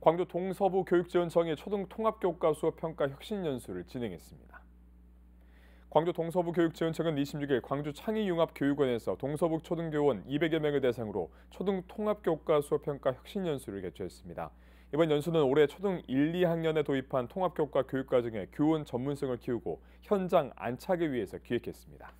광주 동서부 교육지원청이 초등 통합교과 수업 평가 혁신 연수를 진행했습니다. 광주 동서부 교육지원청은 26일 광주 창의융합교육원에서 동서부 초등교원 200여 명을 대상으로 초등 통합교과 수업 평가 혁신 연수를 개최했습니다. 이번 연수는 올해 초등 1, 2학년에 도입한 통합교과 교육 과정의 교원 전문성을 키우고 현장 안착을 위해서 기획했습니다.